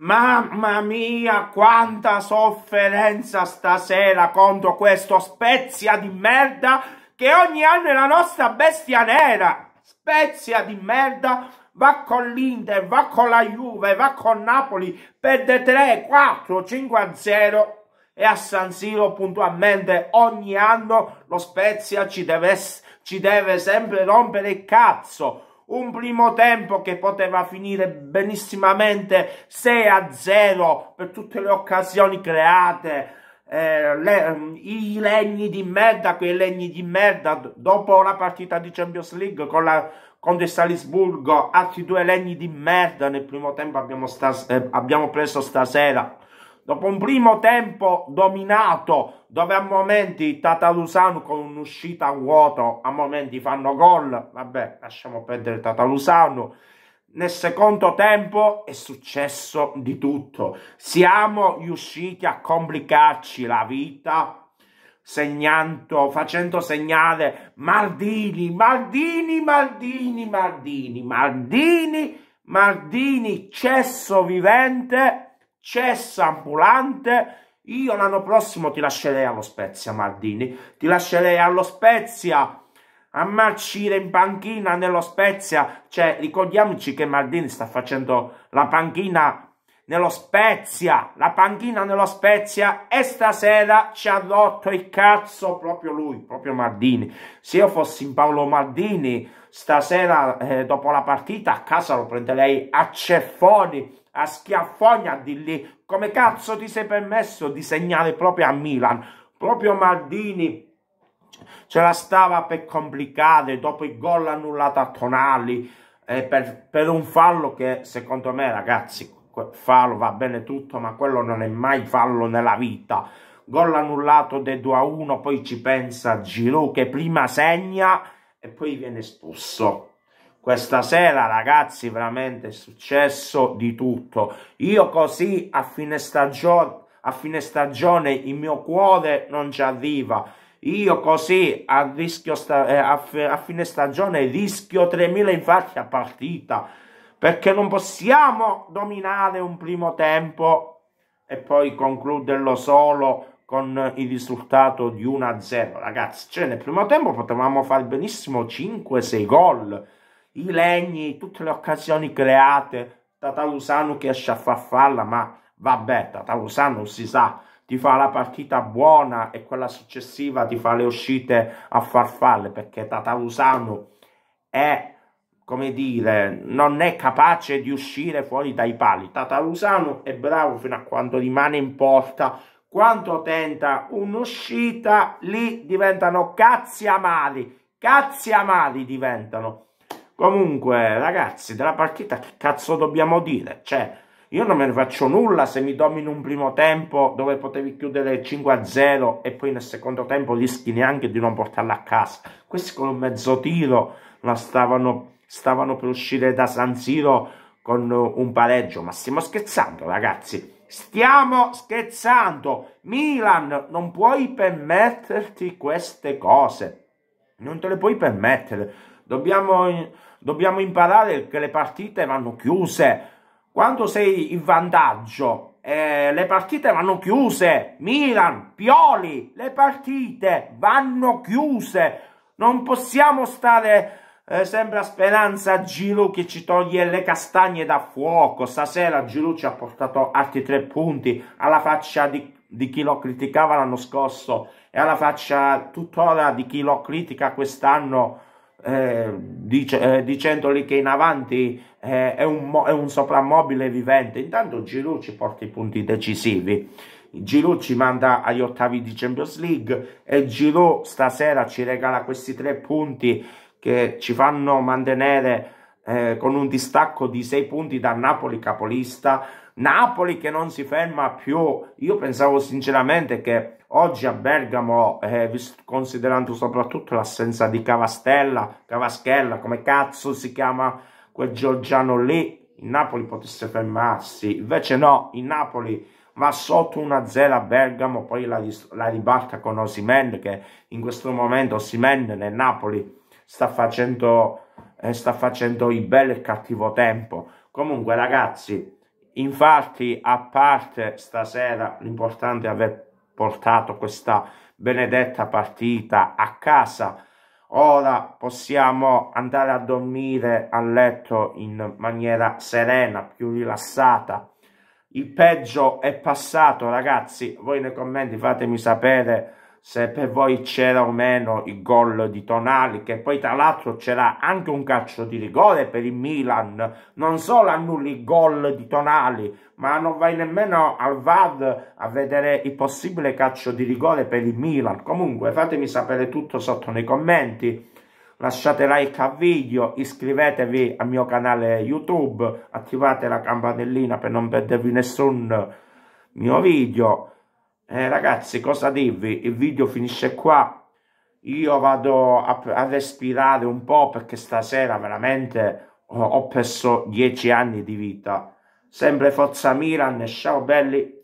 Mamma mia, quanta sofferenza stasera contro questo Spezia di merda che ogni anno è la nostra bestia nera. Spezia di merda va con l'Inter, va con la Juve, va con Napoli, perde 3, 4, 5 a 0 e a San Siro puntualmente ogni anno lo Spezia ci deve, ci deve sempre rompere il cazzo un primo tempo che poteva finire benissimamente 6 a 0 per tutte le occasioni create. Eh, le, mm, I legni di merda, quei legni di merda dopo la partita di Champions League con, la, con il Salisburgo, altri due legni di merda nel primo tempo abbiamo, stas- eh, abbiamo preso stasera. Dopo un primo tempo dominato, dove a momenti Tatalusanu con un'uscita a vuoto, a momenti fanno gol, vabbè, lasciamo perdere Tatalusanu. Nel secondo tempo è successo di tutto. Siamo riusciti a complicarci la vita segnando, facendo segnare Maldini, Maldini, Maldini, Maldini, Maldini, Maldini, cesso vivente cessa ambulante. Io l'anno prossimo ti lascerei allo Spezia, Mardini. Ti lascerei allo Spezia a marcire in panchina nello Spezia. Cioè, ricordiamoci che Mardini sta facendo la panchina nello Spezia, la panchina nello Spezia e stasera ci ha rotto il cazzo proprio lui, proprio Mardini. Se io fossi in Paolo Mardini, stasera eh, dopo la partita a casa lo prenderei a ceffoni a schiaffogna di lì. Come cazzo ti sei permesso di segnare proprio a Milan? Proprio Maldini ce la stava per complicare dopo il gol annullato a Tonali eh, per, per, un fallo che secondo me ragazzi fallo va bene tutto ma quello non è mai fallo nella vita gol annullato del 2 a 1 poi ci pensa Giroud che prima segna e poi viene espulso questa sera, ragazzi, veramente è successo di tutto. Io così a fine stagione, a fine stagione il mio cuore non ci arriva. Io così a, rischio sta, eh, a, a fine stagione rischio 3.000 infatti a partita. Perché non possiamo dominare un primo tempo e poi concluderlo solo con il risultato di 1-0. Ragazzi, cioè nel primo tempo potevamo fare benissimo 5-6 gol i legni, tutte le occasioni create, Tatalusano che esce a far falla, ma vabbè, Tatalusano si sa, ti fa la partita buona e quella successiva ti fa le uscite a farfalle, perché Tatalusano è, come dire, non è capace di uscire fuori dai pali. Tatalusano è bravo fino a quando rimane in porta, quando tenta un'uscita, lì diventano cazzi amali, cazzi amali diventano Comunque, ragazzi, della partita che cazzo dobbiamo dire? Cioè, io non me ne faccio nulla se mi domino un primo tempo dove potevi chiudere 5-0 e poi nel secondo tempo rischi neanche di non portarla a casa. Questi con un mezzo tiro ma stavano, stavano per uscire da San Siro con un pareggio. Ma stiamo scherzando, ragazzi. Stiamo scherzando. Milan, non puoi permetterti queste cose. Non te le puoi permettere Dobbiamo, dobbiamo imparare che le partite vanno chiuse. Quando sei in vantaggio, eh, le partite vanno chiuse. Milan, Pioli, le partite vanno chiuse. Non possiamo stare... Eh, a Speranza Giroud che ci toglie le castagne da fuoco. Stasera Giroud ci ha portato altri tre punti alla faccia di, di chi lo criticava l'anno scorso e alla faccia tuttora di chi lo critica quest'anno eh, eh dicendogli che in avanti eh, è, un, è un soprammobile vivente. Intanto ci porta i punti decisivi. Giroud ci manda agli ottavi di Champions League e Giroud stasera ci regala questi tre punti che ci fanno mantenere eh, con un distacco di sei punti da Napoli capolista Napoli che non si ferma più. Io pensavo sinceramente che oggi a Bergamo, eh, considerando soprattutto l'assenza di Cavastella, Cavaschella, come cazzo si chiama quel Giorgiano lì, il Napoli potesse fermarsi. Invece no, il Napoli va sotto una zela a Bergamo, poi la, la ribalta con Osimen che in questo momento Osimen nel Napoli sta facendo, eh, sta facendo il bel e cattivo tempo. Comunque ragazzi, Infatti, a parte stasera, l'importante è aver portato questa benedetta partita a casa. Ora possiamo andare a dormire a letto in maniera serena, più rilassata. Il peggio è passato, ragazzi. Voi nei commenti fatemi sapere se per voi c'era o meno il gol di Tonali, che poi tra l'altro c'era anche un calcio di rigore per il Milan, non solo annulli il gol di Tonali, ma non vai nemmeno al VAD a vedere il possibile calcio di rigore per il Milan. Comunque fatemi sapere tutto sotto nei commenti lasciate like al video, iscrivetevi al mio canale YouTube, attivate la campanellina per non perdervi nessun mio video eh, ragazzi cosa dirvi il video finisce qua io vado a, a respirare un po' perché stasera veramente ho, ho perso 10 anni di vita sempre forza Milan ciao belli